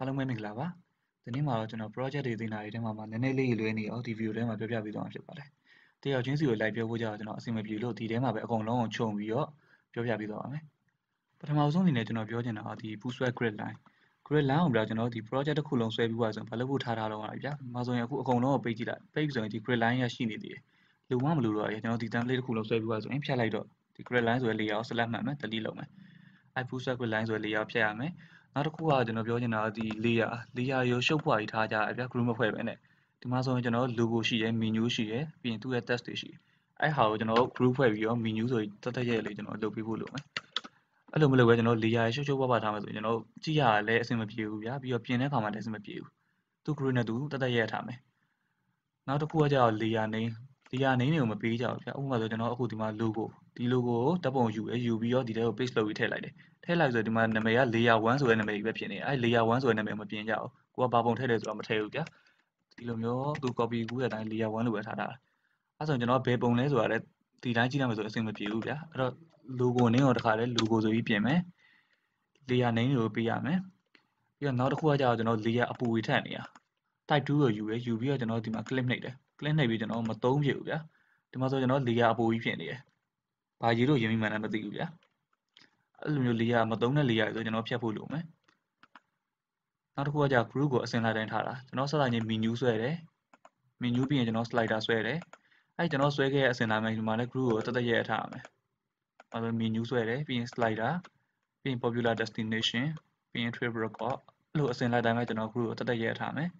အားလုံးပဲမင်္ဂလာပါဒီနေ့မှာတော့ကျွန်တော် project တွေသင်တာတွေထဲမှာမှနည်းနည်းလေးရွေးနေအောင်ဒီ video ထဲမှာပြောပြပေးသွားမှာဖြစ်ပါတယ်တယောက်ချင်းစီကို live ပြောဖို့ကြတော့ကျွန်တော်အဆင်မပြေလို့ဒီထဲမှာပဲအကုန်လုံးကိုခြုံပြီးတော့ပြောပြပေးသွားပါမယ်ပထမဆုံးအနေနဲ့ကျွန်တော်ပြောချင်တာကဒီ bootstrap grid line grid line ကိုပြတော့ကျွန်တော်ဒီ project တစ်ခုလုံးဆွဲပြီးသွားဆိုရင်ဘာလို့ဖို့ထားထားတော့မှာဗျာမဆိုရင်အခုအကုန်လုံးကိုပိတ်ကြည့်လိုက်ပိတ်ဆိုရင်ဒီ grid line ရရှိနေသေးတယ်လုံမမလို့တော့ရကျွန်တော်ဒီ template တစ်ခုလုံးဆွဲပြီးသွားဆိုရင်ဖြတ်လိုက်တော့ဒီ grid line ဆိုတဲ့ layer ကို select မှတ်မယ် delete လုပ်မယ် i bootstrap grid line ဆိုတဲ့ layer ကိုဖြတ်ရမယ်နောက်တစ်ခုကကျွန်တော်ပြောချင်တာဒီ layer layer ရောရှုပ်ဖွာကြီးထားကြအပြ group မဖွဲ့ပဲနဲ့ဒီမှာဆိုရင်ကျွန်တော် logo ရှိရယ် menu ရှိရယ်ပြီးရင်သူ့ရဲ့ text တွေရှိအဲ့ဟာကိုကျွန်တော် group ဖွဲ့ပြီးရော menu ဆိုရင်တက်တက်ရဲ့လေးကျွန်တော်လုပ်ပေးဖို့လိုမယ်အဲ့လိုမလုပ်ပဲကျွန်တော် layer ရှုပ်ရှုပ်ပွားပွားထားမယ်ဆိုရင်ကျွန်တော်ကြည့်ရတာလည်းအဆင်မပြေဘူးဗျာပြီးတော့ပြင်တဲ့အခါမှာလည်းအဆင်မပြေဘူးသူ group နဲ့သူတက်တက်ရဲ့ထားမယ်နောက်တစ်ခုကကျတော့ layer name layer name တွေကိုမပေးကြဘူးဗျာဥပမာဆိုကျွန်တော်အခုဒီမှာ logo ဒီ logo ကိုဓာတ်ပုံယူတယ်ယူပြီးတော့ဒီထဲကို paste လုပ်ပြီးထည့်လိုက်တယ်ထည့်လိုက်ဆိုဒီမှာနာမည်က layer 1ဆိုတဲ့နာမည်ကြီးပဲဖြစ်နေအဲ layer 1ဆိုတဲ့နာမည်မပြင်ကြဘူးကိုကဘာပုံထည့်တယ်ဆိုတာမထည့်ဘူးဗျာဒီလိုမျိုးသူ copy ကူးတဲ့အတိုင်း layer 1လို့ပဲထားတာအဲဆိုကျွန်တော်ဘယ်ပုံလဲဆိုတာလည်းဒီတိုင်းကြည့်ရမယ်ဆိုအဆင်မပြေဘူးဗျာအဲ့တော့ logo နင်းတော့တခါလဲ logo ဆိုပြီးပြင်မယ် layer name ကိုပေးရမယ်ပြီးတော့နောက်တစ်ခုကကြတော့ကျွန်တော် layer အပူကြီးထည့်နေတာ type 2ကိုယူရယ်ယူပြီးတော့ကျွန်တော်ဒီမှာ clip နှိပ်တယ် clip နှိပ်ပြီးကျွန်တော်မသုံးဖြစ်ဘူးဗျာဒီမှာဆိုကျွန်တော် layer အပူကြီးဖြစ်နေတယ်ဘာရေလို့ရင်မိမှန်းလည်းမသိဘူးဗျာအဲ့လိုမျိုးလေးရမသုံးတဲ့လေးရဆိုကျွန်တော်ဖြတ်ဖို့လိုမယ်နောက်တစ်ခုကကြာ group ကိုအစင်လိုက်တိုင်းထားတာကျွန်တော်ဆက်လိုက်ရင် menu ဆွဲတယ် menu ပြီးရင်ကျွန်တော် slider ဆွဲတယ်အဲ့ကျွန်တော်ဆွဲခဲ့တဲ့အစင်လိုက်မယ်ဒီမှာလည်း group ကိုတက်တက်ရဲရထားရမယ်အဲ့လို menu ဆွဲတယ်ပြီးရင် slider ပြီးရင် popular destination ပြီးရင် trip record အဲ့လိုအစင်လိုက်တိုင်းပဲကျွန်တော် group ကိုတက်တက်ရဲထားမယ်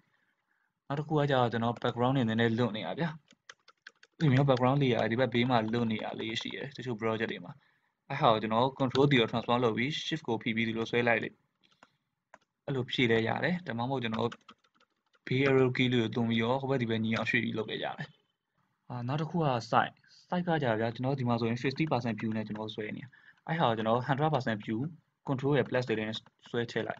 နောက်တစ်ခုကကြာကျွန်တော် background နေနည်းနည်းလွတ်နေတာဗျာဒီမျိုး background layer ဒီဘက်ဘေးမှာလွတ်နေတာလေးရှိတယ်တချို့ project တွေမှာအဲ့ဟာကိုကျွန်တော် control ဒီကို transform လုပ်ပြီး shift ကို pp ဒီလိုဆွဲလိုက်လေအဲ့လိုဖြည့်လဲရတယ်ဒါမှမဟုတ်ကျွန်တော် bay arrow key လို့သုံးပြီးရောဟိုဘက်ဒီဘက်ညီအောင်ရွှေ့ပြီးလုပ်လဲရတယ်အာနောက်တစ်ခုက site site ကကြာဗျာကျွန်တော်ဒီမှာဆိုရင်50% view နဲ့ကျွန်တော်ဆွဲနေအဲ့ဟာကိုကျွန်တော်100% view control ရဲ့ plus တွေနဲ့ဆွဲထည့်လိုက်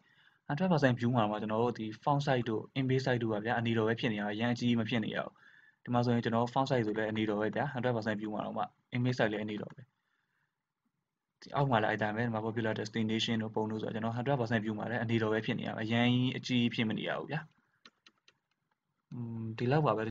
100% view မှာမှာကျွန်တော်တို့ဒီ font size တို့ image size တို့ပါဗျာအနီတော်ပဲဖြစ်နေရအောင်အရင်အကြီးမဖြစ်နေရအောင်ဒီမှာဆိုရင်ကျွန်တော် font size ဆိုလဲအနေတော်ပဲဗျာ100%ပြူမှာတော့မှ image size လည်းအနေတော်ပဲဒီအောက်မှာလည်းအတိုင်းပဲဒီမှာ popular destination တို့ပုံတို့ဆိုတော့ကျွန်တော်100%ပြူမှာလည်းအနေတော်ပဲဖြစ်နေရမှာအရင်အကြီးဖြစ်မနေရဘူးဗျာอืมဒီလောက်ပါပဲ